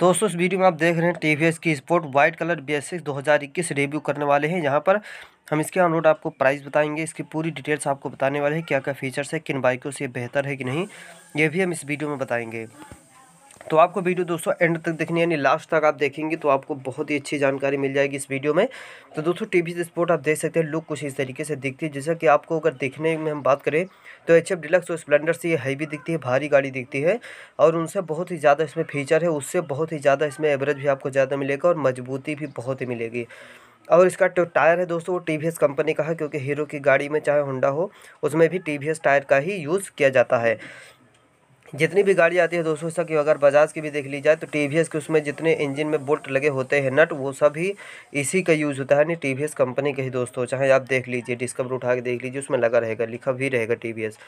दोस्तों इस वीडियो में आप देख रहे हैं टी की sport white colour B S six review करने वाले हैं यहाँ पर हम इसके ऑन आपको प्राइस बताएंगे इसकी पूरी डिटेल्स आपको बताने वाले हैं क्या क्या फीचर्स है किन बाइकों से बेहतर है कि नहीं ये भी हम इस वीडियो में बताएंगे तो आपको वीडियो दोस्तों एंड तक देखनी यानी लास्ट तक आप देखेंगे तो आपको बहुत ही अच्छी जानकारी मिल जाएगी इस वीडियो में तो दोस्तों टी वी स्पोर्ट आप देख सकते हैं लुक कुछ इस तरीके से दिखती है जैसा कि आपको अगर देखने में हम बात करें तो एच एफ डिलक्स और स्प्लेंडर से ये हैवी दिखती है भारी गाड़ी दिखती है और उनसे बहुत ही ज़्यादा इसमें फीचर है उससे बहुत ही ज़्यादा इसमें एवरेज भी आपको ज़्यादा मिलेगा और मजबूती भी बहुत ही मिलेगी और इसका जो टायर है दोस्तों वो टी कंपनी का है क्योंकि हीरो की गाड़ी में चाहे होंडा हो उसमें भी टी टायर का ही यूज़ किया जाता है जितनी भी गाड़ी आती है दोस्तों सब की अगर बजाज की भी देख ली जाए तो टी वी एस के उसमें जितने इंजन में बोल्ट लगे होते हैं नट वो सब ही इसी का यूज़ होता है यानी टी वी एस कंपनी के ही दोस्तों चाहे आप देख लीजिए डिस्कवर उठा के देख लीजिए उसमें लगा रहेगा लिखा भी रहेगा टी वी एस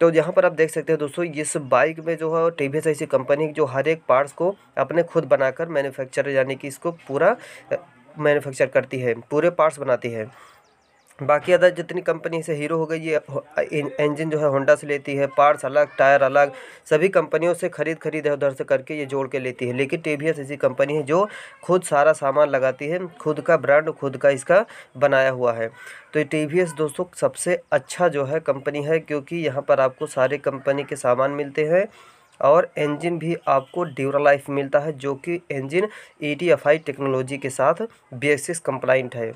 तो यहाँ पर आप देख सकते हैं दोस्तों इस बाइक में जो है टी वी एस ऐसी कंपनी जो हर एक पार्ट्स को अपने खुद बनाकर मैनुफैक्चर यानी कि इसको पूरा मैनुफैक्चर करती है पूरे पार्ट्स बनाती है बाकी अदर जितनी कंपनी से हीरो हो गई ये इंजन जो है होंडा से लेती है पार्ट्स अलग टायर अलग सभी कंपनियों से खरीद खरीद उधर से करके ये जोड़ के लेती है लेकिन टी ऐसी कंपनी है जो खुद सारा सामान लगाती है खुद का ब्रांड खुद का इसका बनाया हुआ है तो ये टी दोस्तों सबसे अच्छा जो है कंपनी है क्योंकि यहाँ पर आपको सारे कंपनी के सामान मिलते हैं और इंजन भी आपको ड्यूरा लाइफ मिलता है जो कि इंजन ई टेक्नोलॉजी के साथ बी कंप्लाइंट है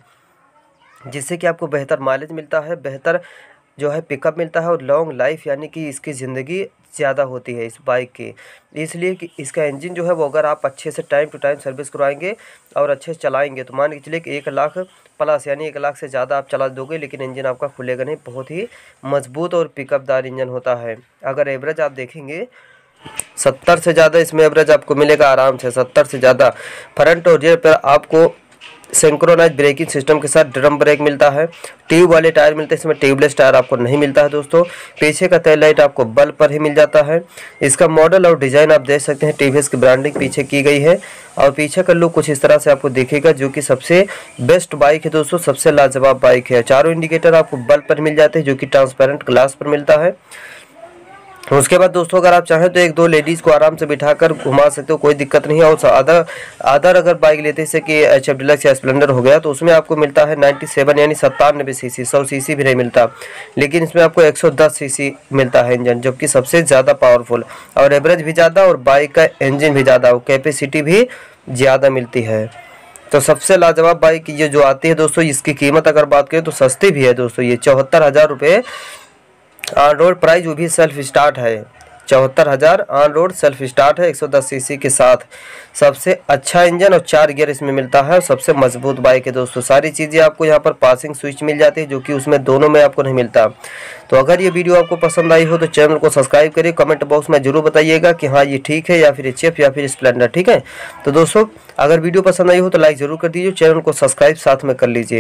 जिससे कि आपको बेहतर माइलेज मिलता है बेहतर जो है पिकअप मिलता है और लॉन्ग लाइफ यानी कि इसकी ज़िंदगी ज़्यादा होती है इस बाइक की इसलिए कि इसका इंजन जो है वो अगर आप अच्छे से टाइम टू टाइम सर्विस करवाएंगे और अच्छे से चलाएंगे तो मान के चलिए कि एक लाख प्लस यानी एक लाख से ज़्यादा आप चला दोगे लेकिन इंजन आपका खुलेगा नहीं बहुत ही मजबूत और पिकअपदार इंजन होता है अगर एवरेज आप देखेंगे सत्तर से ज़्यादा इसमें एवरेज आपको मिलेगा आराम से सत्तर से ज़्यादा फ्रंट और रेयर पर आपको सेंक्रोनाइज ब्रेकिंग सिस्टम के साथ ड्रम ब्रेक मिलता है ट्यूब वाले टायर मिलते हैं इसमें ट्यूबलेस टायर आपको नहीं मिलता है दोस्तों पीछे का तेल लाइट आपको बल्ब पर ही मिल जाता है इसका मॉडल और डिज़ाइन आप देख सकते हैं टी की ब्रांडिंग पीछे की गई है और पीछे का लुक कुछ इस तरह से आपको दिखेगा जो कि सबसे बेस्ट बाइक है दोस्तों सबसे लाजवाब बाइक है चारों इंडिकेटर आपको बल्ब पर मिल जाते हैं जो कि ट्रांसपेरेंट ग्लास पर मिलता है उसके बाद दोस्तों अगर आप चाहें तो एक दो लेडीज़ को आराम से बिठाकर घुमा सकते हो कोई दिक्कत नहीं है और अदर अदर अगर बाइक लेते जैसे कि एच एफ डिलक्स या स्प्लेंडर हो गया तो उसमें आपको मिलता है 97 यानी सत्तानबे सी सी सौ सी सी भी नहीं मिलता लेकिन इसमें आपको 110 सीसी मिलता है इंजन जबकि सबसे ज़्यादा पावरफुल और एवरेज भी ज़्यादा और बाइक का इंजन भी ज़्यादा और कैपेसिटी भी ज़्यादा मिलती है तो सबसे लाजवाब बाइक ये जो आती है दोस्तों इसकी कीमत अगर बात करें तो सस्ती भी है दोस्तों ये चौहत्तर हज़ार रुपये ऑन रोड प्राइस वो भी सेल्फ स्टार्ट है चौहत्तर हज़ार ऑन रोड सेल्फ स्टार्ट है 110 सीसी के साथ सबसे अच्छा इंजन और चार गियर इसमें मिलता है और सबसे मजबूत बाइक है दोस्तों सारी चीज़ें आपको यहाँ पर पासिंग स्विच मिल जाती है जो कि उसमें दोनों में आपको नहीं मिलता तो अगर ये वीडियो आपको पसंद आई हो तो चैनल को सब्सक्राइब करिए कमेंट बॉक्स में जरूर बताइएगा कि हाँ ये ठीक है या फिर एच या फिर स्प्लेंडर ठीक है तो दोस्तों अगर वीडियो पसंद आई हो तो लाइक ज़रूर कर दीजिए चैनल को सब्सक्राइब साथ में कर लीजिए